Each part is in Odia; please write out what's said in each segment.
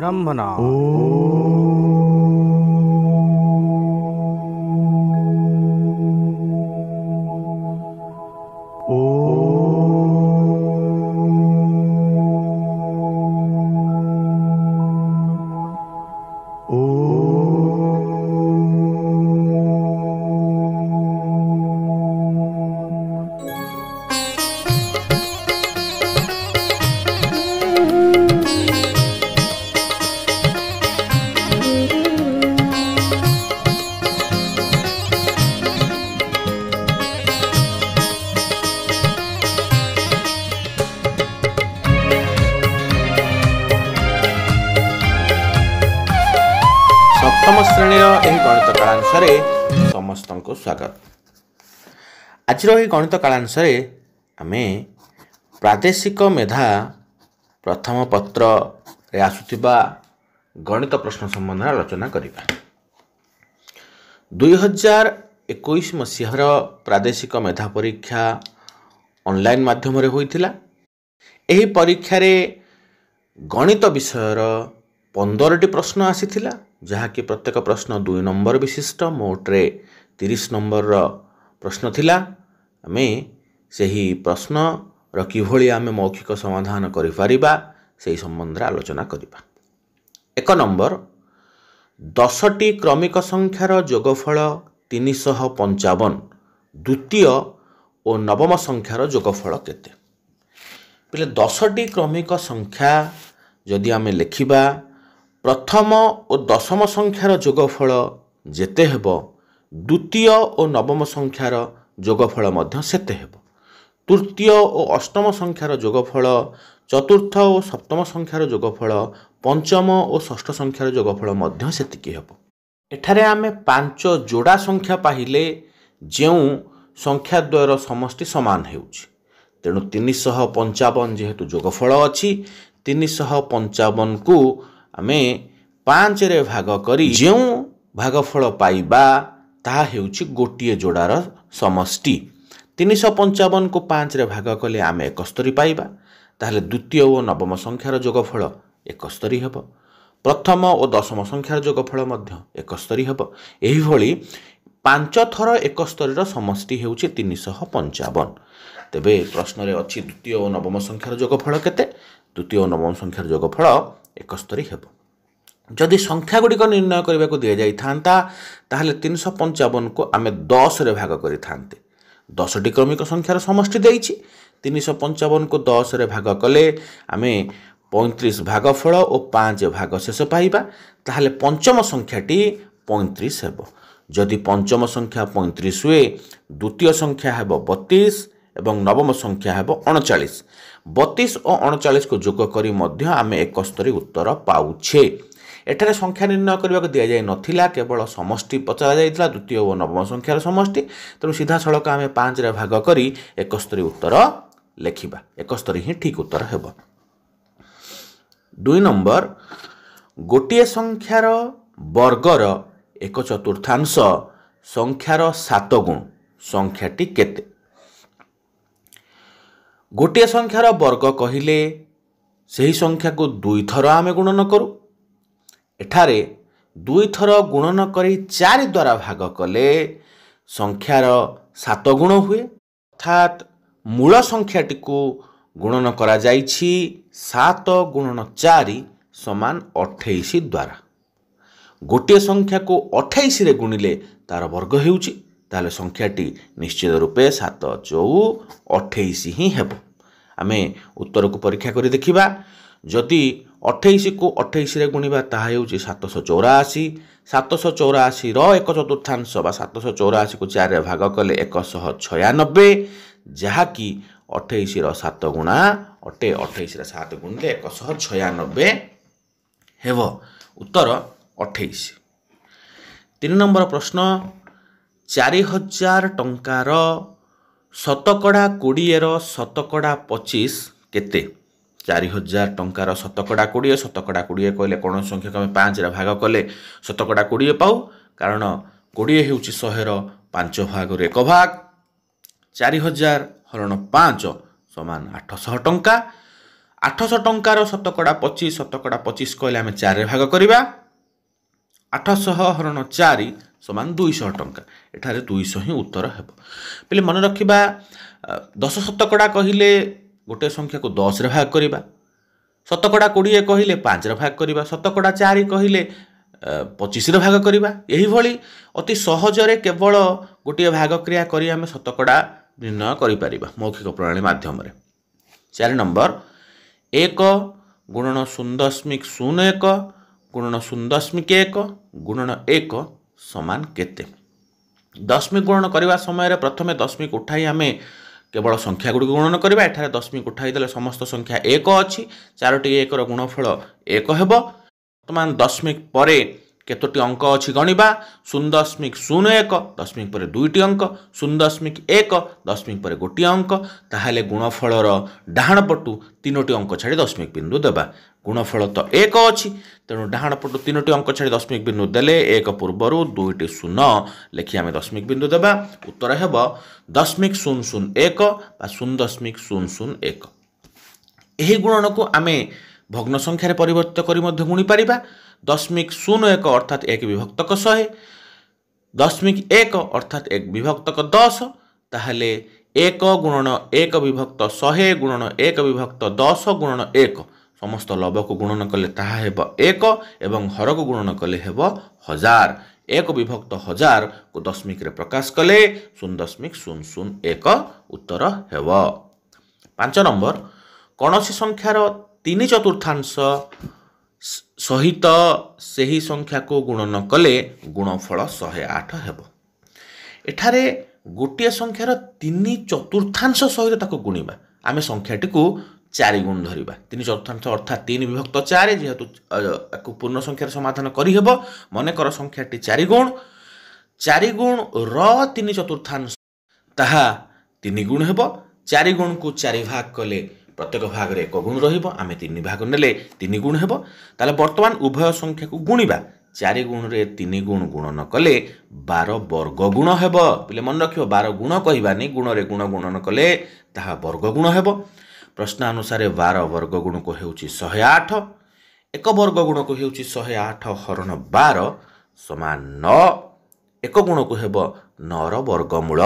ब्रह्मणा ଶ୍ରେଣୀର ଏହି ଗଣିତ କାଳ ଅନୁସାରେ ସମସ୍ତଙ୍କୁ ସ୍ୱାଗତ ଆଜିର ଏହି ଗଣିତ କାଳ ଅନୁସାରେ ଆମେ ପ୍ରାଦେଶିକ ମେଧା ପ୍ରଥମ ପତ୍ରରେ ଆସୁଥିବା ଗଣିତ ପ୍ରଶ୍ନ ସମ୍ବନ୍ଧରେ ଆଲୋଚନା କରିବା ଦୁଇହଜାର ଏକୋଇଶ ମସିହାର ପ୍ରାଦେଶିକ ମେଧା ପରୀକ୍ଷା ଅନଲାଇନ୍ ମାଧ୍ୟମରେ ହୋଇଥିଲା ଏହି ପରୀକ୍ଷାରେ ଗଣିତ ବିଷୟର ପନ୍ଦରଟି ପ୍ରଶ୍ନ ଆସିଥିଲା ଯାହାକି ପ୍ରତ୍ୟେକ ପ୍ରଶ୍ନ ଦୁଇ ନମ୍ବର ବିଶିଷ୍ଟ ମୋଟରେ ତିରିଶ ନମ୍ବରର ପ୍ରଶ୍ନ ଥିଲା ଆମେ ସେହି ପ୍ରଶ୍ନର କିଭଳି ଆମେ ମୌଖିକ ସମାଧାନ କରିପାରିବା ସେହି ସମ୍ବନ୍ଧରେ ଆଲୋଚନା କରିବା ଏକ ନମ୍ବର ଦଶଟି କ୍ରମିକ ସଂଖ୍ୟାର ଯୋଗଫଳ ତିନିଶହ ପଞ୍ଚାବନ ଦ୍ୱିତୀୟ ଓ ନବମ ସଂଖ୍ୟାର ଯୋଗଫଳ କେତେ ବୋଲେ ଦଶଟି କ୍ରମିକ ସଂଖ୍ୟା ଯଦି ଆମେ ଲେଖିବା ପ୍ରଥମ ଓ ଦଶମ ସଂଖ୍ୟାର ଯୋଗଫଳ ଯେତେ ହେବ ଦ୍ୱିତୀୟ ଓ ନବମ ସଂଖ୍ୟାର ଯୋଗଫଳ ମଧ୍ୟ ସେତେ ହେବ ତୃତୀୟ ଓ ଅଷ୍ଟମ ସଂଖ୍ୟାର ଯୋଗଫଳ ଚତୁର୍ଥ ଓ ସପ୍ତମ ସଂଖ୍ୟାର ଯୋଗଫଳ ପଞ୍ଚମ ଓ ଷଷ୍ଠ ସଂଖ୍ୟାର ଯୋଗଫଳ ମଧ୍ୟ ସେତିକି ହେବ ଏଠାରେ ଆମେ ପାଞ୍ଚ ଯୋଡ଼ା ସଂଖ୍ୟା ପାଇଲେ ଯେଉଁ ସଂଖ୍ୟା ଦ୍ୱୟର ସମଷ୍ଟି ସମାନ ହେଉଛି ତେଣୁ ତିନିଶହ ପଞ୍ଚାବନ ଯେହେତୁ ଯୋଗଫଳ ଅଛି ତିନିଶହ ପଞ୍ଚାବନକୁ ଆମେ ପାଞ୍ଚରେ ଭାଗ କରି ଯେଉଁ ଭାଗଫଳ ପାଇବା ତାହା ହେଉଛି ଗୋଟିଏ ଯୋଡ଼ାର ସମଷ୍ଟି ତିନିଶହ ପଞ୍ଚାବନକୁ ପାଞ୍ଚରେ ଭାଗ କଲେ ଆମେ ଏକସ୍ତରୀ ପାଇବା ତାହେଲେ ଦ୍ୱିତୀୟ ଓ ନବମ ସଂଖ୍ୟାର ଯୋଗଫଳ ଏକସ୍ତରୀ ହେବ ପ୍ରଥମ ଓ ଦଶମ ସଂଖ୍ୟାର ଯୋଗଫଳ ମଧ୍ୟ ଏକସ୍ତରୀ ହେବ ଏହିଭଳି ପାଞ୍ଚ ଥର ଏକସ୍ତରୀର ସମଷ୍ଟି ହେଉଛି ତିନିଶହ ପଞ୍ଚାବନ ତେବେ ପ୍ରଶ୍ନରେ ଅଛି ଦ୍ୱିତୀୟ ଓ ନବମ ସଂଖ୍ୟାର ଯୋଗଫଳ କେତେ ଦ୍ୱିତୀୟ ଓ ନବମ ସଂଖ୍ୟାର ଯୋଗଫଳ ଏକସ୍ତରୀ ହେବ ଯଦି ସଂଖ୍ୟାଗୁଡ଼ିକ ନିର୍ଣ୍ଣୟ କରିବାକୁ ଦିଆଯାଇଥାନ୍ତା ତାହେଲେ ତିନିଶହ ପଞ୍ଚାବନକୁ ଆମେ ଦଶରେ ଭାଗ କରିଥାନ୍ତେ ଦଶଟି କ୍ରମିକ ସଂଖ୍ୟାର ସମଷ୍ଟି ଦେଇଛି ତିନିଶହ ପଞ୍ଚାବନକୁ ଦଶରେ ଭାଗ କଲେ ଆମେ ପଇଁତିରିଶ ଭାଗଫଳ ଓ ପାଞ୍ଚ ଭାଗ ଶେଷ ପାଇବା ତାହେଲେ ପଞ୍ଚମ ସଂଖ୍ୟାଟି ପଇଁତିରିଶ ହେବ ଯଦି ପଞ୍ଚମ ସଂଖ୍ୟା ପଇଁତିରିଶ ହୁଏ ଦ୍ୱିତୀୟ ସଂଖ୍ୟା ହେବ ବତିଶ ଏବଂ ନବମ ସଂଖ୍ୟା ହେବ ଅଣଚାଳିଶ ବତିଶ ଓ ଅଣଚାଳିଶକୁ ଯୋଗ କରି ମଧ୍ୟ ଆମେ ଏକସ୍ତରୀ ଉତ୍ତର ପାଉଛେ ଏଠାରେ ସଂଖ୍ୟା ନିର୍ଣ୍ଣୟ କରିବାକୁ ଦିଆଯାଇ ନଥିଲା କେବଳ ସମଷ୍ଟି ପଚରା ଯାଇଥିଲା ଦ୍ୱିତୀୟ ଓ ନବମ ସଂଖ୍ୟାର ସମଷ୍ଟି ତେଣୁ ସିଧାସଳଖ ଆମେ ପାଞ୍ଚରେ ଭାଗ କରି ଏକସ୍ତରୀ ଉତ୍ତର ଲେଖିବା ଏକସ୍ତରୀ ହିଁ ଠିକ୍ ଉତ୍ତର ହେବ ଦୁଇ ନମ୍ବର ଗୋଟିଏ ସଂଖ୍ୟାର ବର୍ଗର ଏକ ଚତୁର୍ଥାଂଶ ସଂଖ୍ୟାର ସାତ ଗୁଣ ସଂଖ୍ୟାଟି କେତେ ଗୋଟିଏ ସଂଖ୍ୟାର ବର୍ଗ କହିଲେ ସେହି ସଂଖ୍ୟାକୁ ଦୁଇଥର ଆମେ ଗୁଣନ କରୁ ଏଠାରେ ଦୁଇଥର ଗୁଣନ କରି ଚାରି ଦ୍ୱାରା ଭାଗ କଲେ ସଂଖ୍ୟାର ସାତ ଗୁଣ ହୁଏ ଅର୍ଥାତ୍ ମୂଳ ସଂଖ୍ୟାଟିକୁ ଗୁଣନ କରାଯାଇଛି ସାତ ଗୁଣନ ଚାରି ସମାନ ଅଠେଇଶ ଦ୍ୱାରା ଗୋଟିଏ ସଂଖ୍ୟାକୁ ଅଠେଇଶରେ ଗୁଣିଲେ ତା'ର ବର୍ଗ ହେଉଛି ତାହେଲେ ସଂଖ୍ୟାଟି ନିଶ୍ଚିତ ରୂପେ ସାତ ଚଉ ଅଠେଇଶ ହିଁ ହେବ ଆମେ ଉତ୍ତରକୁ ପରୀକ୍ଷା କରି ଦେଖିବା ଯଦି ଅଠେଇଶକୁ ଅଠେଇଶରେ ଗୁଣିବା ତାହା ହେଉଛି ସାତଶହ ଚଉରାଅଶୀ ସାତଶହ ଚଉରାଅଶୀର ଏକ ଚତୁର୍ଥାଂଶ ବା ସାତଶହ ଚଉରାଅଶୀକୁ ଚାରିରେ ଭାଗ କଲେ ଏକଶହ ଛୟାନବେ ଯାହାକି ଅଠେଇଶର ସାତ ଗୁଣା ଅଟେ ଅଠେଇଶରେ ସାତ ଗୁଣିଲେ ଏକଶହ ଛୟାନବେ ହେବ ଉତ୍ତର ଅଠେଇଶ ତିନି ନମ୍ବର ପ୍ରଶ୍ନ ଚାରି ହଜାର ଟଙ୍କାର ଶତକଡ଼ା କୋଡ଼ିଏର ଶତକଡ଼ା ପଚିଶ କେତେ ଚାରି ହଜାର ଟଙ୍କାର ଶତକଡ଼ା କୋଡ଼ିଏ ଶତକଡ଼ା କୋଡ଼ିଏ କହିଲେ କ'ଣ ସଂଖ୍ୟକ ଆମେ ପାଞ୍ଚରେ ଭାଗ କଲେ ଶତକଡ଼ା କୋଡ଼ିଏ ପାଉ କାରଣ କୋଡ଼ିଏ ହେଉଛି ଶହେର ପାଞ୍ଚ ଭାଗରୁ ଏକ ଭାଗ ଚାରି ହଜାର ହରଣ ପାଞ୍ଚ ସମାନ ଆଠଶହ ଟଙ୍କା ଆଠଶହ ଟଙ୍କାର ଶତକଡ଼ା ପଚିଶ ଶତକଡ଼ା ପଚିଶ କହିଲେ ଆମେ ଚାରିରେ ଭାଗ କରିବା ଆଠଶହ ହରଣ ଚାରି ସମାନ ଦୁଇଶହ ଟଙ୍କା ଏଠାରେ ଦୁଇଶହ ହିଁ ଉତ୍ତର ହେବ ବୋଲେ ମନେ ରଖିବା ଦଶ ଶତକଡ଼ା କହିଲେ ଗୋଟିଏ ସଂଖ୍ୟାକୁ ଦଶରେ ଭାଗ କରିବା ଶତକଡ଼ା କୋଡ଼ିଏ କହିଲେ ପାଞ୍ଚରେ ଭାଗ କରିବା ଶତକଡ଼ା ଚାରି କହିଲେ ପଚିଶରେ ଭାଗ କରିବା ଏହିଭଳି ଅତି ସହଜରେ କେବଳ ଗୋଟିଏ ଭାଗ କ୍ରିୟା କରି ଆମେ ଶତକଡ଼ା ନିର୍ଣ୍ଣୟ କରିପାରିବା ମୌଖିକ ପ୍ରଣାଳୀ ମାଧ୍ୟମରେ ଚାରି ନମ୍ବର ଏକ ଗୁଣନ ଶୂନ ଦଶମିକ ଶୂନ ଏକ ଗୁଣନ ଶୂନ ଦଶମିକ ଏକ ଗୁଣନ ଏକ ସମାନ କେତେ ଦଶମିକ ଗୁଣନ କରିବା ସମୟରେ ପ୍ରଥମେ ଦଶମିକ ଉଠାଇ ଆମେ କେବଳ ସଂଖ୍ୟା ଗୁଡ଼ିକୁ ଗୁଣନ କରିବା ଏଠାରେ ଦଶମିକ ଉଠାଇ ଦେଲେ ସମସ୍ତ ସଂଖ୍ୟା ଏକ ଅଛି ଚାରୋଟି ଏକର ଗୁଣଫଳ ଏକ ହେବ ବର୍ତ୍ତମାନ ଦଶମିକ ପରେ কেতোটি অঙ্ক অছি গণিবা শূন্য দশমিক শূন্য এক দশমিক পরে দুইটি অঙ্ক শূন্য দশমিক এক দশমিক পরে গোটিয়ে অঙ্ক তাহলে গুণফলর ডাহাণ পটু তিনোটি অঙ্ক ছাড়ি দশমিক বিন্দু দেবা গুণফল তো এক অছি তেণু ডাহাণ পটু তিনোটি অঙ্ক ছাড়ি দশমিক বিন্দু দেলে এক পূর্বর দুইটি শূন্য লেখি আমি দশমিক বিন্দু দেবা উত্তর হব দশমিক শূন্য শূন্য এক বা শূন্য দশমিক শূন্য শূন্য এক ଏହି ଗୁଣନକୁ ଆମେ ଭଗ୍ନ ସଂଖ୍ୟାରେ ପରିବର୍ତ୍ତିତ କରି ମଧ୍ୟ ଗୁଣିପାରିବା দশমিক শূন্য এক অর্থাৎ এক বিভক্তক শহে দশমিক এক অর্থাৎ এক বিভক্তক দশ তাহলে এক গুণন এক বিভক্ত শহে গুণন এক বিভক্ত দশ গুণন এক সমস্ত লবକୁ ଗୁଣନ କଲେ ତାହା ହେବ ଏକ ଏବଂ ହରକୁ ଗୁଣନ କଲେ ହେବ ହଜାର ଏକ ବିଭକ୍ତ ହଜାରକୁ ଦଶମିକରେ ପ୍ରକାଶ କଲେ ଶୂନ ଦଶମିକ ଶୂନ ଶୂନ ଏକ ଉତ୍ତର ହେବ ପାଞ୍ଚ ନମ୍ବର କୌଣସି ସଂଖ୍ୟାର ତିନି ଚତୁର୍ଥାଂଶ ସହିତ ସେହି ସଂଖ୍ୟାକୁ ଗୁଣନ କଲେ ଗୁଣଫଳ ଶହେ ଆଠ ହେବ ଏଠାରେ ଗୋଟିଏ ସଂଖ୍ୟାର ତିନି ଚତୁର୍ଥାଂଶ ସହିତ ତାକୁ ଗୁଣିବା ଆମେ ସଂଖ୍ୟାଟିକୁ ଚାରି ଗୁଣ ଧରିବା ତିନି ଚତୁର୍ଥାଂଶ ଅର୍ଥାତ୍ ତିନି ବିଭକ୍ତ ଚାରି ଯେହେତୁ ୟାକୁ ପୂର୍ଣ୍ଣ ସଂଖ୍ୟାରେ ସମାଧାନ କରିହେବ ମନେକର ସଂଖ୍ୟାଟି ଚାରି ଗୁଣ ଚାରି ଗୁଣ ର ତିନି ଚତୁର୍ଥାଂଶ ତାହା ତିନି ଗୁଣ ହେବ ଚାରି ଗୁଣକୁ ଚାରି ଭାଗ କଲେ ପ୍ରତ୍ୟେକ ଭାଗରେ ଏକ ଗୁଣ ରହିବ ଆମେ ତିନି ଭାଗ ନେଲେ ତିନି ଗୁଣ ହେବ ତାହେଲେ ବର୍ତ୍ତମାନ ଉଭୟ ସଂଖ୍ୟାକୁ ଗୁଣିବା ଚାରି ଗୁଣରେ ତିନି ଗୁଣ ଗୁଣନ କଲେ ବାର ବର୍ଗ ଗୁଣ ହେବ ବୋଲେ ମନେ ରଖିବ ବାର ଗୁଣ କହିବାନି ଗୁଣରେ ଗୁଣ ଗୁଣନ କଲେ ତାହା ବର୍ଗ ଗୁଣ ହେବ ପ୍ରଶ୍ନ ଅନୁସାରେ ବାର ବର୍ଗ ଗୁଣକୁ ହେଉଛି ଶହେ ଆଠ ଏକ ବର୍ଗ ଗୁଣକୁ ହେଉଛି ଶହେ ଆଠ ହରଣ ବାର ସମାନ ନଅ ଏକ ଗୁଣକୁ ହେବ ନଅର ବର୍ଗମୂଳ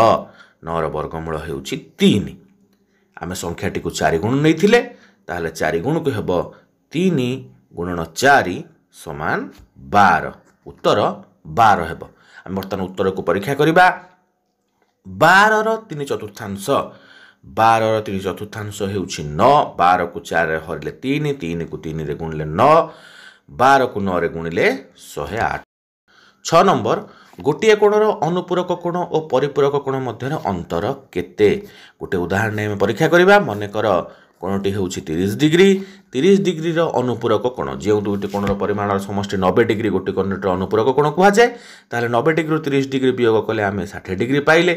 ନଅର ବର୍ଗମୂଳ ହେଉଛି ତିନି ଆମେ ସଂଖ୍ୟାଟିକୁ ଚାରିଗୁଣ ନେଇଥିଲେ ତାହେଲେ ଚାରିଗୁଣକୁ ହେବ ତିନି ଗୁଣନ ଚାରି ସମାନ ବାର ଉତ୍ତର ବାର ହେବ ଆମେ ବର୍ତ୍ତମାନ ଉତ୍ତରକୁ ପରୀକ୍ଷା କରିବା ବାରର ତିନି ଚତୁର୍ଥାଂଶ ବାରର ତିନି ଚତୁର୍ଥାଂଶ ହେଉଛି ନଅ ବାରକୁ ଚାରିରେ ହରିଲେ ତିନି ତିନିକୁ ତିନିରେ ଗୁଣିଲେ ନଅ ବାରକୁ ନଅରେ ଗୁଣିଲେ ଶହେ ଆଠ ଛଅ ନମ୍ବର ଗୋଟିଏ କୋଣର ଅନୁପୂରକ କୋଣ ଓ ପରିପୂରକ କୋଣ ମଧ୍ୟରେ ଅନ୍ତର କେତେ ଗୋଟିଏ ଉଦାହରଣ ଆମେ ପରୀକ୍ଷା କରିବା ମନେକର କୋଣଟି ହେଉଛି ତିରିଶ ଡିଗ୍ରୀ ତିରିଶ ଡିଗ୍ରୀର ଅନୁପୂରକ କୋଣ ଯେଉଁ ଦୁଇଟି କୋଣର ପରିମାଣର ସମଷ୍ଟି ନବେ ଡିଗ୍ରୀ ଗୋଟି କୋଣଟିର ଅନୁପୂରକ କୋଣ କୁହାଯାଏ ତାହେଲେ ନବେ ଡିଗ୍ରୀରୁ ତିରିଶ ଡିଗ୍ରୀ ବିୟୋଗ କଲେ ଆମେ ଷାଠିଏ ଡିଗ୍ରୀ ପାଇଲେ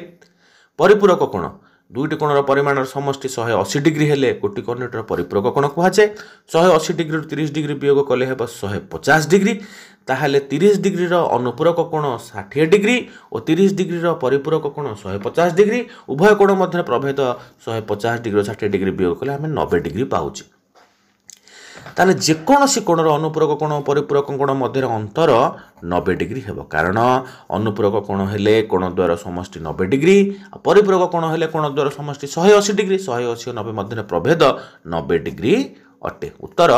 ପରିପୂରକ କୋଣ ଦୁଇଟି କୋଣର ପରିମାଣର ସମଷ୍ଟି ଶହେ ଅଶୀ ଡିଗ୍ରୀ ହେଲେ ଗୋଟି କର୍ଣ୍ଣଟିର ପରିପୂରକ କୋଣ କୁହାଯାଏ ଶହେ ଅଶୀ ଡିଗ୍ରୀରୁ ତିରିଶ ଡିଗ୍ରୀ ବିୟୋଗ କଲେ ହେବ ଶହେ ପଚାଶ ଡିଗ୍ରୀ ତାହେଲେ ତିରିଶ ଡିଗ୍ରୀର ଅନୁପୂରକ କୋଣ ଷାଠିଏ ଡିଗ୍ରୀ ଓ ତିରିଶ ଡିଗ୍ରୀର ପରିପୂରକ କୋଣ ଶହେ ପଚାଶ ଡିଗ୍ରୀ ଉଭୟ କୋଣ ମଧ୍ୟରେ ପ୍ରଭେଦ ଶହେ ପଚାଶ ଡିଗ୍ରୀ ଷାଠିଏ ଡିଗ୍ରୀ ବିୟୋଗ କଲେ ଆମେ ନବେ ଡିଗ୍ରୀ ପାଉଛେ ତାହେଲେ ଯେକୌଣସି କୋଣର ଅନୁପୂରକ କୋଣ ପରିପୂରକ କୋଣ ମଧ୍ୟରେ ଅନ୍ତର ନବେ ଡିଗ୍ରୀ ହେବ କାରଣ ଅନୁପୂରକ କୋଣ ହେଲେ କୋଣ ଦ୍ୱାର ସମଷ୍ଟି ନବେ ଡିଗ୍ରୀ ଆଉ ପରିପୂରକ କୋଣ ହେଲେ କୋଣ ଦ୍ୱାର ସମଷ୍ଟି ଶହେ ଅଶୀ ଡିଗ୍ରୀ ଶହେ ଅଶୀ ଓ ନବେ ମଧ୍ୟରେ ପ୍ରଭେଦ ନବେ ଡିଗ୍ରୀ ଅଟେ ଉତ୍ତର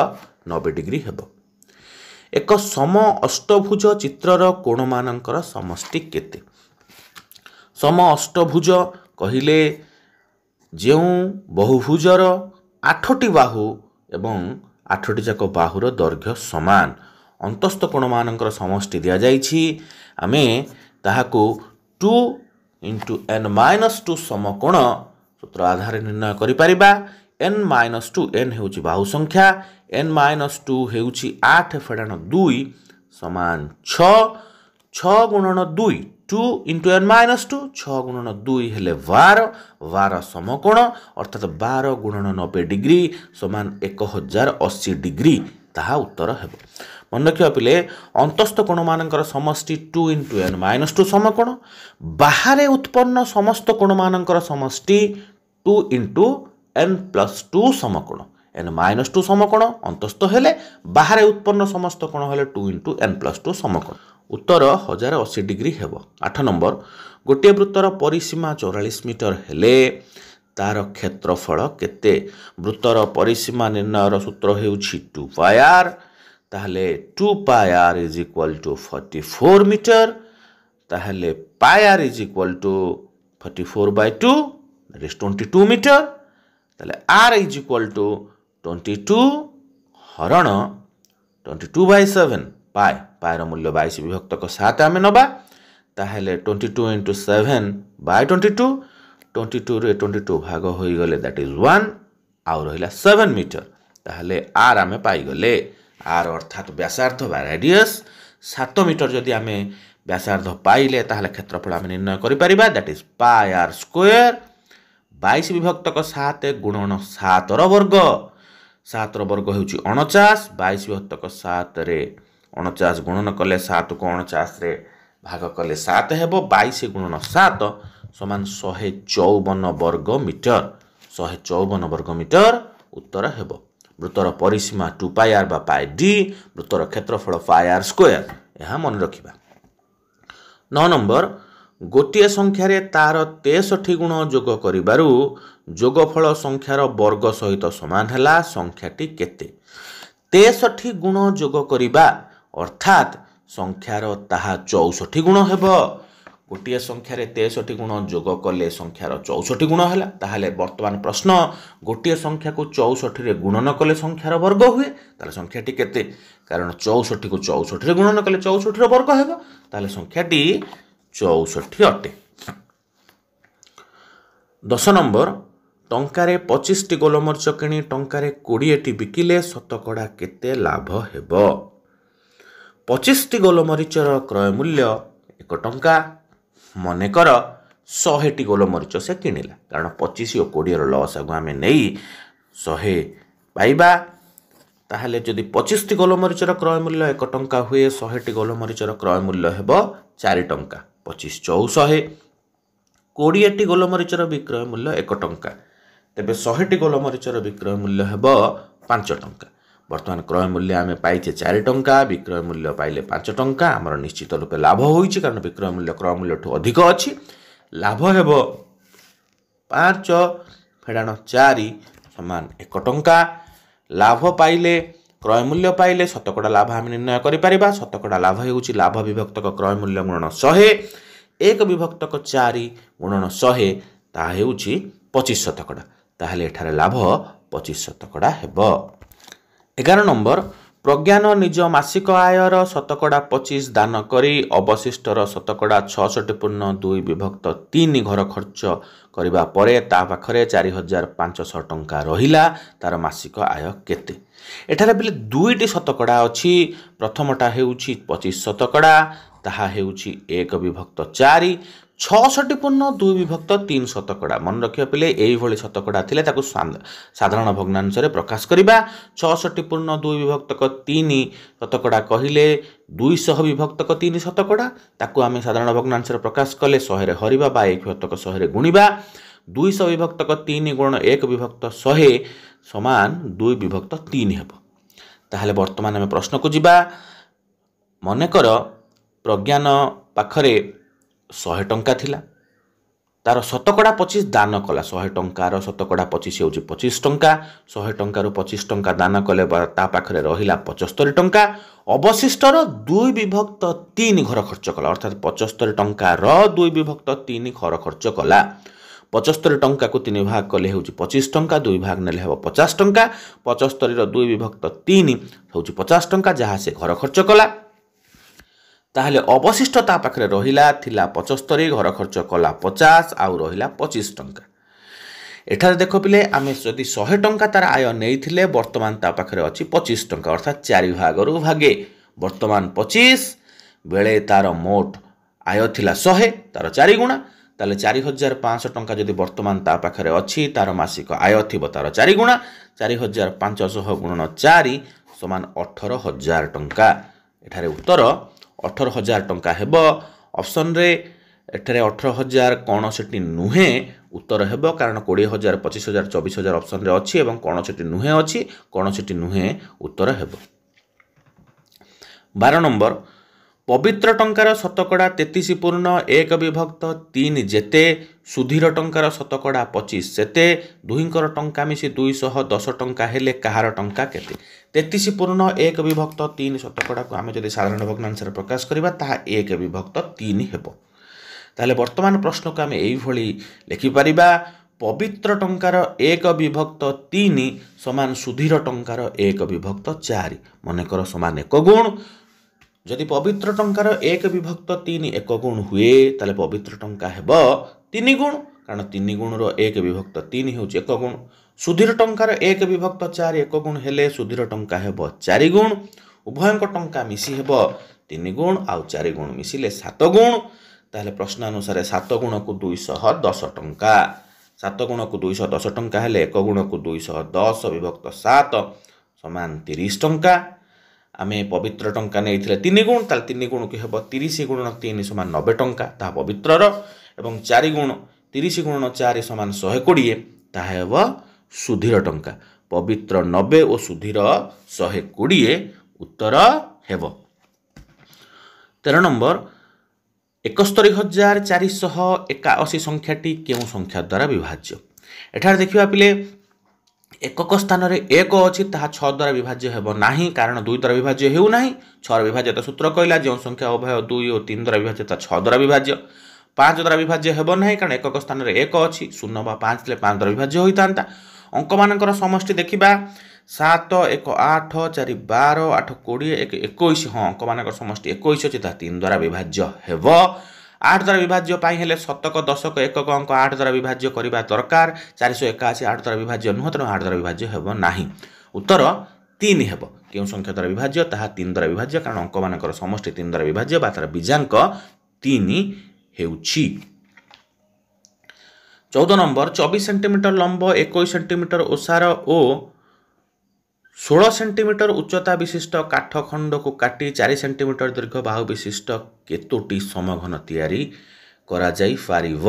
ନବେ ଡିଗ୍ରୀ ହେବ ଏକ ସମ ଅଷ୍ଟଭୁଜ ଚିତ୍ରର କୋଣମାନଙ୍କର ସମଷ୍ଟି କେତେ ସମ ଅଷ୍ଟଭୁଜ କହିଲେ ଯେଉଁ ବହୁଭୁଜର ଆଠଟି ବାହୁ ଏବଂ ଆଠଟି ଯାକ ବାହୁର ଦୈର୍ଘ୍ୟ ସମାନ ଅନ୍ତସ୍ଥ କୋଣମାନଙ୍କର ସମଷ୍ଟି ଦିଆଯାଇଛି ଆମେ ତାହାକୁ two into n minus two ସମକୋଣ ସୂତ୍ର ଆଧାରରେ ନିର୍ଣ୍ଣୟ କରିପାରିବା ଏନ୍ ମାଇନସ୍ ଟୁ ଏନ୍ ହେଉଛି ବାହୁ ସଂଖ୍ୟା ଏନ୍ ମାଇନସ୍ ଟୁ ହେଉଛି ଆଠ ଫେଡ଼ାଣ ଦୁଇ ସମାନ ଛଅ ଛଅ ଗୁଣଣ ଦୁଇ two into n minus two ଛଅ ଗୁଣନ ଦୁଇ ହେଲେ ବାର ବାର ସମକୋଣ ଅର୍ଥାତ୍ ବାର ଗୁଣନ ନବେ ଡିଗ୍ରୀ ସମାନ ଏକ ହଜାର ଅଶୀ ଡିଗ୍ରୀ ତାହା ଉତ୍ତର ହେବ ମନେ ରଖିବା ପିଲେ ଅନ୍ତସ୍ଥ କୋଣମାନଙ୍କର ସମଷ୍ଟି two into n minus two ସମକୋଣ ବାହାରେ ଉତ୍ପନ୍ନ ସମସ୍ତ କୋଣମାନଙ୍କର ସମଷ୍ଟି two into n plus two ସମକୋଣ ଏନ୍ ମାଇନସ୍ ଟୁ ସମକୋଣ ଅନ୍ତସ୍ଥ ହେଲେ ବାହାରେ ଉତ୍ପନ୍ନ ସମସ୍ତ କୋଣ ହେଲେ two into n plus two ସମକୋଣ ଉତ୍ତର ହଜାର ଅଶୀ ଡିଗ୍ରୀ ହେବ ଆଠ ନମ୍ବର ଗୋଟିଏ ବୃତ୍ତର ପରିସୀମା ଚଉରାଳିଶ ମିଟର ହେଲେ ତାର କ୍ଷେତ୍ରଫଳ କେତେ ବୃତ୍ତର ପରିସୀମା ନିର୍ଣ୍ଣୟର ସୂତ୍ର ହେଉଛି ଟୁ ପାଏ ଆର୍ ତାହେଲେ two pi r is equal to forty four metre ତାହେଲେ pi r is equal to forty four by two is twenty two metre ତାହେଲେ r is equal to twenty two ହରଣ twenty two by seven pi ପାଏର ମୂଲ୍ୟ ବାଇଶ ବିଭକ୍ତକ ସାତ ଆମେ ନେବା ତାହେଲେ twenty two into seven by twenty two twenty ଟୁରେ ଟ୍ୱେଣ୍ଟି ଟୁ ଭାଗ ହୋଇଗଲେ ଦ୍ୟାଟ୍ ଇଜ୍ ୱାନ୍ ଆଉ ରହିଲା ସେଭେନ୍ ମିଟର ତାହେଲେ ଆର୍ ଆମେ ପାଇଗଲେ ଆର୍ ଅର୍ଥାତ୍ ବ୍ୟାସାର୍ଦ୍ଧ ବା ରେଡ଼ିୟସ୍ ସାତ ମିଟର ଯଦି ଆମେ ବ୍ୟାସାର୍ଦ୍ଧ ପାଇଲେ ତାହେଲେ କ୍ଷେତ୍ରଫଳ ଆମେ ନିର୍ଣ୍ଣୟ କରିପାରିବା ଦ୍ୟାଟ୍ ଇଜ୍ ପାଏ ଆର୍ ସ୍କୋୟାର୍ ବାଇଶ ବିଭକ୍ତକ ସାତ ଗୁଣନ ସାତର ବର୍ଗ ସାତର ବର୍ଗ ହେଉଛି ଅଣଚାଶ ବାଇଶ ବିଭକ୍ତକ ସାତରେ ଅଣଚାଶ ଗୁଣନ କଲେ ସାତକୁ ଅଣଚାଶରେ ଭାଗ କଲେ ସାତ ହେବ ବାଇଶ ଗୁଣନ ସାତ ସମାନ ଶହେ ଚଉବନ ବର୍ଗ ମିଟର ଶହେ ଚଉବନ ବର୍ଗ ମିଟର ଉତ୍ତର ହେବ ମୃତର ପରିସୀମା ଟୁ ପାଇ ଆର୍ ବା ପାଇ ଡି ମୃତର କ୍ଷେତ୍ରଫଳ ପାଇ ଆର୍ ସ୍କୋୟାର ଏହା ମନେ ରଖିବା ନଅ ନମ୍ବର ଗୋଟିଏ ସଂଖ୍ୟାରେ ତାର ତେଷଠି ଗୁଣ ଯୋଗ କରିବାରୁ ଯୋଗଫଳ ସଂଖ୍ୟାର ବର୍ଗ ସହିତ ସମାନ ହେଲା ସଂଖ୍ୟାଟି କେତେ ତେଷଠି ଗୁଣ ଯୋଗ କରିବା ଅର୍ଥାତ୍ ସଂଖ୍ୟାର ତାହା ଚଉଷଠି ଗୁଣ ହେବ ଗୋଟିଏ ସଂଖ୍ୟାରେ ତେଷଠି ଗୁଣ ଯୋଗ କଲେ ସଂଖ୍ୟାର ଚଉଷଠି ଗୁଣ ହେଲା ତାହେଲେ ବର୍ତ୍ତମାନ ପ୍ରଶ୍ନ ଗୋଟିଏ ସଂଖ୍ୟାକୁ ଚଉଷଠିରେ ଗୁଣନ କଲେ ସଂଖ୍ୟାର ବର୍ଗ ହୁଏ ତାହେଲେ ସଂଖ୍ୟାଟି କେତେ କାରଣ ଚଉଷଠିକୁ ଚଉଷଠିରେ ଗୁଣନ କଲେ ଚଉଷଠିର ବର୍ଗ ହେବ ତାହେଲେ ସଂଖ୍ୟାଟି ଚଉଷଠି ଅଟେ ଦଶ ନମ୍ବର ଟଙ୍କାରେ ପଚିଶଟି ଗୋଲମରିଚ କିଣି ଟଙ୍କାରେ କୋଡ଼ିଏଟି ବିକିଲେ ଶତକଡ଼ା କେତେ ଲାଭ ହେବ ପଚିଶଟି ଗୋଲମରିଚର କ୍ରୟ ମୂଲ୍ୟ ଏକ ଟଙ୍କା ମନେକର ଶହେଟି ଗୋଲମରିଚ ସେ କିଣିଲା କାରଣ ପଚିଶ ଓ କୋଡ଼ିଏର ଲସ୍ ଆଗକୁ ଆମେ ନେଇ ଶହେ ପାଇବା ତାହେଲେ ଯଦି ପଚିଶଟି ଗୋଲମରିଚର କ୍ରୟ ମୂଲ୍ୟ ଏକ ଟଙ୍କା ହୁଏ ଶହେଟି ଗୋଲମରିଚର କ୍ରୟ ମୂଲ୍ୟ ହେବ ଚାରି ଟଙ୍କା ପଚିଶ ଚଉଶହେ କୋଡ଼ିଏଟି ଗୋଲମରିଚର ବିକ୍ରୟ ମୂଲ୍ୟ ଏକ ଟଙ୍କା ତେବେ ଶହେଟି ଗୋଲମରିଚର ବିକ୍ରୟ ମୂଲ୍ୟ ହେବ ପାଞ୍ଚ ଟଙ୍କା ବର୍ତ୍ତମାନ କ୍ରୟ ମୂଲ୍ୟ ଆମେ ପାଇଛେ ଚାରି ଟଙ୍କା ବିକ୍ରୟ ମୂଲ୍ୟ ପାଇଲେ ପାଞ୍ଚ ଟଙ୍କା ଆମର ନିଶ୍ଚିତ ରୂପେ ଲାଭ ହୋଇଛି କାରଣ ବିକ୍ରୟ ମୂଲ୍ୟ କ୍ରୟ ମୂଲ୍ୟଠୁ ଅଧିକ ଅଛି ଲାଭ ହେବ ପାଞ୍ଚ ଫେଡ଼ାଣ ଚାରି ସମାନ ଏକ ଟଙ୍କା ଲାଭ ପାଇଲେ କ୍ରୟ ମୂଲ୍ୟ ପାଇଲେ ଶତକଡ଼ା ଲାଭ ଆମେ ନିର୍ଣ୍ଣୟ କରିପାରିବା ଶତକଡ଼ା ଲାଭ ହେଉଛି ଲାଭ ବିଭକ୍ତକ କ୍ରୟ ମୂଲ୍ୟ ଗୁଣନ ଶହେ ଏକ ବିଭକ୍ତକ ଚାରି ଗୁଣନ ଶହେ ତାହା ହେଉଛି ପଚିଶ ଶତକଡ଼ା ତାହେଲେ ଏଠାରେ ଲାଭ ପଚିଶ ଶତକଡ଼ା ହେବ ଏଗାର ନମ୍ବର ପ୍ରଜ୍ଞାନ ନିଜ ମାସିକ ଆୟର ଶତକଡ଼ା ପଚିଶ ଦାନ କରି ଅବଶିଷ୍ଟର ଶତକଡ଼ା ଛଅଷଠି ପୂର୍ଣ୍ଣ ଦୁଇ ବିଭକ୍ତ ତିନି ଘର ଖର୍ଚ୍ଚ କରିବା ପରେ ତା ପାଖରେ ଚାରି ହଜାର ପାଞ୍ଚଶହ ଟଙ୍କା ରହିଲା ତା'ର ମାସିକ ଆୟ କେତେ ଏଠାରେ ବୋଲି ଦୁଇଟି ଶତକଡ଼ା ଅଛି ପ୍ରଥମଟା ହେଉଛି ପଚିଶ ଶତକଡ଼ା ତାହା ହେଉଛି ଏକ ବିଭକ୍ତ ଚାରି ছটি পূর্ণ দুই বিভক্ত তিন শতকড়া মনে রাখা পিলে এইভাবে শতকড়া লে তা সাধারণ ভগ্নাংশে প্রকাশ করা ছষট্টি পূর্ণ দুই বিভক্ত তিন শতকড়া কহিলে দুইশহ বিভক্ত তিন শতকড়া তাকে আমি সাধারণ ভগ্নাংশে প্রকাশ কলে শহে হরিবা বা এক শতক শহে গুণবা দুইশ বিভক্ত তিন গুণ এক বিভক্ত শহে সমান দুই বিভক্ত তিন হব তাহলে বর্তমানে আমি প্রশ্নক যা মনেকর প্রজ্ঞান পাখরে ଶହେ ଟଙ୍କା ଥିଲା ତା'ର ଶତକଡ଼ା ପଚିଶ ଦାନ କଲା ଶହେ ଟଙ୍କାର ଶତକଡ଼ା ପଚିଶ ହେଉଛି ପଚିଶ ଟଙ୍କା ଶହେ ଟଙ୍କାରୁ ପଚିଶ ଟଙ୍କା ଦାନ କଲେ ତା ପାଖରେ ରହିଲା ପଞ୍ଚସ୍ତରୀ ଟଙ୍କା ଅବଶିଷ୍ଟର ଦୁଇ ବିଭକ୍ତ ତିନି ଘର ଖର୍ଚ୍ଚ କଲା ଅର୍ଥାତ୍ ପଞ୍ଚସ୍ତରୀ ଟଙ୍କାର ଦୁଇ ବିଭକ୍ତ ତିନି ଘର ଖର୍ଚ୍ଚ କଲା ପଞ୍ଚସ୍ତରୀ ଟଙ୍କାକୁ ତିନି ଭାଗ କଲେ ହେଉଛି ପଚିଶ ଟଙ୍କା ଦୁଇ ଭାଗ ନେଲେ ହେବ ପଚାଶ ଟଙ୍କା ପଞ୍ଚସ୍ତରୀର ଦୁଇ ବିଭକ୍ତ ତିନି ହେଉଛି ପଚାଶ ଟଙ୍କା ଯାହା ସେ ଘର ଖର୍ଚ୍ଚ କଲା ତାହେଲେ ଅବଶିଷ୍ଟ ତା ପାଖରେ ରହିଲା ଥିଲା ପଞ୍ଚସ୍ତରୀ ଘର ଖର୍ଚ୍ଚ କଲା ପଚାଶ ଆଉ ରହିଲା ପଚିଶ ଟଙ୍କା ଏଠାରେ ଦେଖ ପିଲେ ଆମେ ଯଦି ଶହେ ଟଙ୍କା ତା'ର ଆୟ ନେଇଥିଲେ ବର୍ତ୍ତମାନ ତା ପାଖରେ ଅଛି ପଚିଶ ଟଙ୍କା ଅର୍ଥାତ୍ ଚାରି ଭାଗରୁ ଭାଗେ ବର୍ତ୍ତମାନ ପଚିଶ ବେଳେ ତା'ର ମୋଟ ଆୟ ଥିଲା ଶହେ ତା'ର ଚାରିଗୁଣା ତାହେଲେ ଚାରି ହଜାର ପାଞ୍ଚଶହ ଟଙ୍କା ଯଦି ବର୍ତ୍ତମାନ ତା ପାଖରେ ଅଛି ତା'ର ମାସିକ ଆୟ ଥିବ ତା'ର ଚାରିଗୁଣା ଚାରି ହଜାର ପାଞ୍ଚଶହ ଗୁଣନ ଚାରି ସମାନ ଅଠର ହଜାର ଟଙ୍କା ଏଠାରେ ଉତ୍ତର ଅଠର ହଜାର ଟଙ୍କା ହେବ ଅପସନ୍ରେ ଏଠାରେ ଅଠର ହଜାର କ'ଣ ସେଠି ନୁହେଁ ଉତ୍ତର ହେବ କାରଣ କୋଡ଼ିଏ ହଜାର ପଚିଶ ହଜାର ଚବିଶ ହଜାର ଅପସନ୍ରେ ଅଛି ଏବଂ କ'ଣ ସେଠି ନୁହେଁ ଅଛି କ'ଣ ସେଠି ନୁହେଁ ଉତ୍ତର ହେବ ବାର ନମ୍ବର ପବିତ୍ର ଟଙ୍କାର ଶତକଡ଼ା ତେତିଶ ପୂର୍ଣ୍ଣ ଏକ ବିଭକ୍ତ ତିନି ଯେତେ ସୁଧୀର ଟଙ୍କାର ଶତକଡ଼ା ପଚିଶ ସେତେ ଦୁହିଁଙ୍କର ଟଙ୍କା ମିଶି ଦୁଇଶହ ଦଶ ଟଙ୍କା ହେଲେ କାହାର ଟଙ୍କା କେତେ ତେତିଶ ପୂର୍ଣ୍ଣ ଏକ ବିଭକ୍ତ ତିନି ଶତକଡ଼ାକୁ ଆମେ ଯଦି ସାଧାରଣ ଭଗ୍ନାଂଶରେ ପ୍ରକାଶ କରିବା ତାହା ଏକ ବିଭକ୍ତ ତିନି ହେବ ତାହେଲେ ବର୍ତ୍ତମାନ ପ୍ରଶ୍ନକୁ ଆମେ ଏଇଭଳି ଲେଖିପାରିବା ପବିତ୍ର ଟଙ୍କାର ଏକ ବିଭକ୍ତ ତିନି ସମାନ ସୁଧୀର ଟଙ୍କାର ଏକ ବିଭକ୍ତ ଚାରି ମନେକର ସମାନ ଏକ ଗୁଣ ଯଦି ପବିତ୍ର ଟଙ୍କାର ଏକ ବିଭକ୍ତ ତିନି ଏକ ଗୁଣ ହୁଏ ତାହେଲେ ପବିତ୍ର ଟଙ୍କା ହେବ ତିନି ଗୁଣ କାରଣ ତିନି ଗୁଣର ଏକ ବିଭକ୍ତ ତିନି ହେଉଛି ଏକ ଗୁଣ ସୁଧୀର ଟଙ୍କାର ଏକ ବିଭକ୍ତ ଚାରି ଏକ ଗୁଣ ହେଲେ ସୁଧୀର ଟଙ୍କା ହେବ ଚାରି ଗୁଣ ଉଭୟଙ୍କ ଟଙ୍କା ମିଶି ହେବ ତିନି ଗୁଣ ଆଉ ଚାରି ଗୁଣ ମିଶିଲେ ସାତ ଗୁଣ ତାହେଲେ ପ୍ରଶ୍ନ ଅନୁସାରେ ସାତ ଗୁଣକୁ ଦୁଇଶହ ଦଶ ଟଙ୍କା ସାତ ଗୁଣକୁ ଦୁଇଶହ ଦଶ ଟଙ୍କା ହେଲେ ଏକ ଗୁଣକୁ ଦୁଇଶହ ଦଶ ବିଭକ୍ତ ସାତ ସମାନ ତିରିଶ ଟଙ୍କା ଆମେ ପବିତ୍ର ଟଙ୍କା ନେଇଥିଲେ ତିନି ଗୁଣ ତାହେଲେ ତିନି ଗୁଣକୁ ହେବ ତିରିଶ ଗୁଣ ତିନି ସମାନ ନବେ ଟଙ୍କା ତାହା ପବିତ୍ରର ଏବଂ ଚାରି ଗୁଣ ତିରିଶ ଗୁଣ ଚାରି ସମାନ ଶହେ କୋଡ଼ିଏ ତାହା ହେବ ସୁଧୀର ଟଙ୍କା ପବିତ୍ର ନବେ ଓ ସୁଧୀର ଶହେ କୋଡ଼ିଏ ଉତ୍ତର ହେବ ତେର ନମ୍ବର ଏକସ୍ତରୀ ହଜାର ଚାରିଶହ ଏକାଅଶୀ ସଂଖ୍ୟାଟି କେଉଁ ସଂଖ୍ୟା ଦ୍ୱାରା ବିଭାଜ୍ୟ ଏଠାରେ ଦେଖିବା ପିଲେ ଏକକ ସ୍ଥାନରେ ଏକ ଅଛି ତାହା ଛଅ ଦ୍ୱାରା ବିଭାଜ୍ୟ ହେବ ନାହିଁ କାରଣ ଦୁଇ ଦ୍ୱାରା ବିଭାଜ୍ୟ ହେଉନାହିଁ ଛଅର ବିଭାଜ୍ୟତା ସୂତ୍ର କହିଲା ଯେଉଁ ସଂଖ୍ୟା ଉଭୟ ଦୁଇ ଓ ତିନି ଦ୍ୱାରା ବିଭାଜ୍ୟତା ଛଅ ଦ୍ୱାରା ବିଭାଜ୍ୟ ପାଞ୍ଚ ଦ୍ୱାରା ବିଭାଜ୍ୟ ହେବ ନାହିଁ କାରଣ ଏକକ ସ୍ଥାନରେ ଏକ ଅଛି ଶୂନ ବା ପାଞ୍ଚ ଥିଲେ ପାଞ୍ଚ ଦ୍ୱାରା ବିଭାଜ୍ୟ ହୋଇଥାନ୍ତା ଅଙ୍କମାନଙ୍କର ସମଷ୍ଟି ଦେଖିବା ସାତ ଏକ ଆଠ ଚାରି ବାର ଆଠ କୋଡ଼ିଏ ଏକ ଏକୋଇଶ ହଁ ଅଙ୍କମାନଙ୍କର ସମଷ୍ଟି ଏକୋଇଶ ଅଛି ତାହା ତିନି ଦ୍ୱାରା ବିଭାଜ୍ୟ ହେବ ଆଠ ଦ୍ୱାରା ବିଭାଜ୍ୟ ପାଇଁ ହେଲେ ଶତକ ଦଶକ ଏକକ ଅଙ୍କ ଆଠ ଦ୍ୱାରା ବିଭାଜ୍ୟ କରିବା ଦରକାର ଚାରିଶହ ଏକାଅଶୀ ଆଠ ଦ୍ୱାରା ବିଭାଜ୍ୟ ନୁହଁ ତେଣୁ ଆଠ ଦ୍ୱାରା ବିଭାଜ୍ୟ ହେବ ନାହିଁ ଉତ୍ତର ତିନି ହେବ କେଉଁ ସଂଖ୍ୟା ଦ୍ୱାରା ବିଭାଜ୍ୟ ତାହା ତିନି ଦ୍ୱାରା ବିଭାଜ୍ୟ କାରଣ ଅଙ୍କମାନଙ୍କର ସମଷ୍ଟି ତିନି ଦ୍ୱାରା ବିଭାଜ୍ୟ ବା ତା'ର ବୀଜାଙ୍କ ତିନି ହେଉଛି ଚଉଦ ନମ୍ବର ଚବିଶ ସେଣ୍ଟିମିଟର ଲମ୍ବ ଏକୋଇଶ ସେଣ୍ଟିମିଟର ଓସାର ଓ ଷୋହଳ ସେଣ୍ଟିମିଟର ଉଚ୍ଚତା ବିଶିଷ୍ଟ କାଠ ଖଣ୍ଡକୁ କାଟି ଚାରି ସେଣ୍ଟିମିଟର ଦୀର୍ଘ ବାହୁ ବିଶିଷ୍ଟ କେତୋଟି ସମଘନ ତିଆରି କରାଯାଇପାରିବ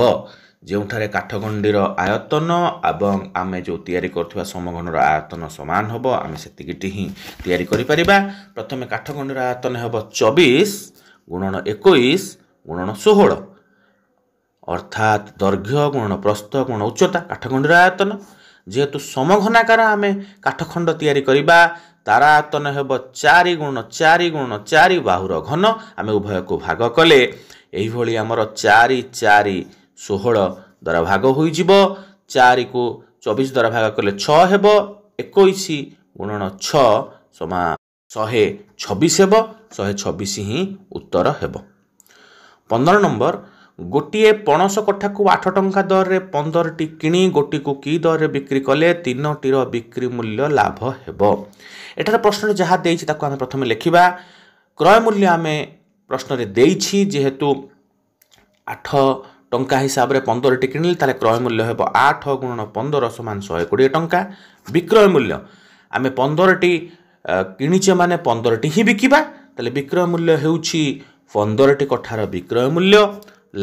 ଯେଉଁଠାରେ କାଠଗଣ୍ଡିର ଆୟତନ ଏବଂ ଆମେ ଯେଉଁ ତିଆରି କରୁଥିବା ସମଘନର ଆୟତନ ସମାନ ହେବ ଆମେ ସେତିକିଟି ହିଁ ତିଆରି କରିପାରିବା ପ୍ରଥମେ କାଠଗଣ୍ଡିର ଆୟତନ ହେବ ଚବିଶ ଗୁଣନ ଏକୋଇଶ ଗୁଣନ ଷୋହଳ ଅର୍ଥାତ୍ ଦୈର୍ଘ୍ୟ କ'ଣ ପ୍ରସ୍ତ ଗୁଣ ଉଚ୍ଚତା କାଠଖଣ୍ଡର ଆୟତନ ଯେହେତୁ ସମଘନାକାର ଆମେ କାଠ ଖଣ୍ଡ ତିଆରି କରିବା ତାର ଆୟତନ ହେବ ଚାରି ଗୁଣ ଚାରି ଗୁଣ ଚାରି ବାହୁର ଘନ ଆମେ ଉଭୟକୁ ଭାଗ କଲେ ଏହିଭଳି ଆମର ଚାରି ଚାରି ଷୋହଳ ଦ୍ୱାରା ଭାଗ ହୋଇଯିବ ଚାରିକୁ ଚବିଶ ଦ୍ୱାରା ଭାଗ କଲେ ଛଅ ହେବ ଏକୋଇଶ ଗୁଣନ ଛଅ ସମା ଶହେ ଛବିଶ ହେବ ଶହେ ଛବିଶ ହିଁ ଉତ୍ତର ହେବ ପନ୍ଦର ନମ୍ବର ଗୋଟିଏ ପଣସ କଠାକୁ ଆଠ ଟଙ୍କା ଦରରେ ପନ୍ଦରଟି କିଣି ଗୋଟିକୁ କି ଦରରେ ବିକ୍ରି କଲେ ତିନୋଟିର ବିକ୍ରି ମୂଲ୍ୟ ଲାଭ ହେବ ଏଠାରେ ପ୍ରଶ୍ନରେ ଯାହା ଦେଇଛି ତାକୁ ଆମେ ପ୍ରଥମେ ଲେଖିବା କ୍ରୟ ମୂଲ୍ୟ ଆମେ ପ୍ରଶ୍ନରେ ଦେଇଛି ଯେହେତୁ ଆଠ ଟଙ୍କା ହିସାବରେ ପନ୍ଦରଟି କିଣିଲେ ତାହେଲେ କ୍ରୟ ମୂଲ୍ୟ ହେବ ଆଠ ଗୁଣନ ପନ୍ଦର ସମାନ ଶହେ କୋଡ଼ିଏ ଟଙ୍କା ବିକ୍ରୟ ମୂଲ୍ୟ ଆମେ ପନ୍ଦରଟି କିଣିଛେ ମାନେ ପନ୍ଦରଟି ହିଁ ବିକିବା ତାହେଲେ ବିକ୍ରୟ ମୂଲ୍ୟ ହେଉଛି ପନ୍ଦରଟି କଠାର ବିକ୍ରୟ ମୂଲ୍ୟ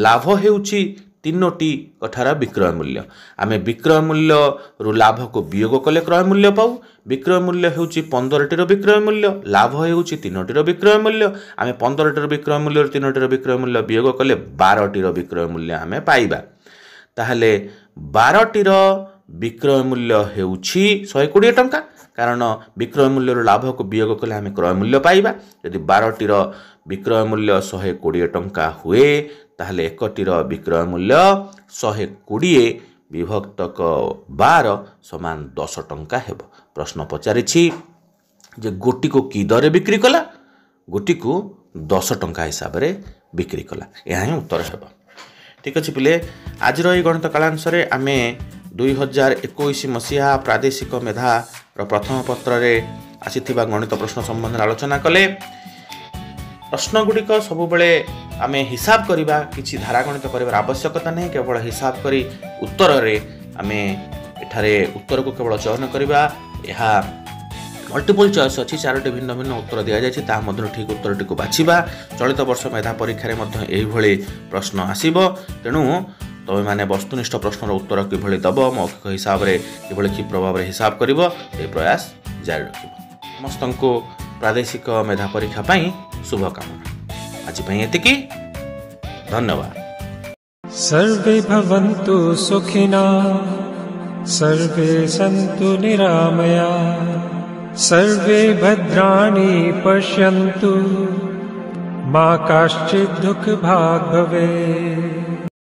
ଲାଭ ହେଉଛି ତିନୋଟି କଥାର ବିକ୍ରୟ ମୂଲ୍ୟ ଆମେ ବିକ୍ରୟ ମୂଲ୍ୟରୁ ଲାଭକୁ ବିୟୋଗ କଲେ କ୍ରୟ ମୂଲ୍ୟ ପାଉ ବିକ୍ରୟ ମୂଲ୍ୟ ହେଉଛି ପନ୍ଦରଟିର ବିକ୍ରୟ ମୂଲ୍ୟ ଲାଭ ହେଉଛି ତିନୋଟିର ବିକ୍ରୟ ମୂଲ୍ୟ ଆମେ ପନ୍ଦରଟିର ବିକ୍ରୟ ମୂଲ୍ୟରୁ ତିନୋଟିର ବିକ୍ରୟ ମୂଲ୍ୟ ବିୟୋଗ କଲେ ବାରଟିର ବିକ୍ରୟ ମୂଲ୍ୟ ଆମେ ପାଇବା ତାହେଲେ ବାରଟିର ବିକ୍ରୟ ମୂଲ୍ୟ ହେଉଛି ଶହେ କୋଡ଼ିଏ ଟଙ୍କା କାରଣ ବିକ୍ରୟ ମୂଲ୍ୟରୁ ଲାଭକୁ ବିୟୋଗ କଲେ ଆମେ କ୍ରୟ ମୂଲ୍ୟ ପାଇବା ଯଦି ବାରଟିର ବିକ୍ରୟ ମୂଲ୍ୟ ଶହେ କୋଡ଼ିଏ ଟଙ୍କା ହୁଏ ତାହେଲେ ଏକଟିର ବିକ୍ରୟ ମୂଲ୍ୟ ଶହେ କୋଡ଼ିଏ ବିଭକ୍ତକ ବାର ସମାନ ଦଶ ଟଙ୍କା ହେବ ପ୍ରଶ୍ନ ପଚାରିଛି ଯେ ଗୋଟିକୁ କି ଦରେ ବିକ୍ରି କଲା ଗୋଟିକୁ ଦଶ ଟଙ୍କା ହିସାବରେ ବିକ୍ରି କଲା ଏହା ହିଁ ଉତ୍ତର ହେବ ଠିକ୍ ଅଛି ପିଲେ ଆଜିର ଏହି ଗଣିତ କାଳାଂଶରେ ଆମେ ଦୁଇ ହଜାର ଏକୋଇଶ ମସିହା ପ୍ରାଦେଶିକ ମେଧାର ପ୍ରଥମ ପତ୍ରରେ ଆସିଥିବା ଗଣିତ ପ୍ରଶ୍ନ ସମ୍ବନ୍ଧରେ ଆଲୋଚନା କଲେ ପ୍ରଶ୍ନଗୁଡ଼ିକ ସବୁବେଳେ ଆମେ ହିସାବ କରିବା କିଛି ଧାରାଗଣିତ କରିବାର ଆବଶ୍ୟକତା ନାହିଁ କେବଳ ହିସାବ କରି ଉତ୍ତରରେ ଆମେ ଏଠାରେ ଉତ୍ତରକୁ କେବଳ ଚୟନ କରିବା ଏହା ମଲ୍ଟିପୁଲ୍ ଚଏସ୍ ଅଛି ଚାରୋଟି ଭିନ୍ନ ଭିନ୍ନ ଉତ୍ତର ଦିଆଯାଇଛି ତାହା ମଧ୍ୟରୁ ଠିକ୍ ଉତ୍ତରଟିକୁ ବାଛିବା ଚଳିତ ବର୍ଷ ମେଧା ପରୀକ୍ଷାରେ ମଧ୍ୟ ଏହିଭଳି ପ୍ରଶ୍ନ ଆସିବ ତେଣୁ ତୁମେମାନେ ବସ୍ତୁନିଷ୍ଠ ପ୍ରଶ୍ନର ଉତ୍ତର କିଭଳି ଦେବ ମୌଖିକ ହିସାବରେ କିଭଳି କି ପ୍ରଭାବରେ ହିସାବ କରିବ ଏ ପ୍ରୟାସ ଜାରି ରଖିବ ସମସ୍ତଙ୍କୁ प्रादेशिक मेधा ପରୀକ୍ଷା ପାଇଁ ଶୁଭକାମନା ଆଜି ପାଇଁ ଏତିକି सर्वे भवन्तु सुखिना सर्वे सन्तु निरामया सर्वे भद्राणि पश्यन्तु मा काश्चित् दुःखभाग् भवेत्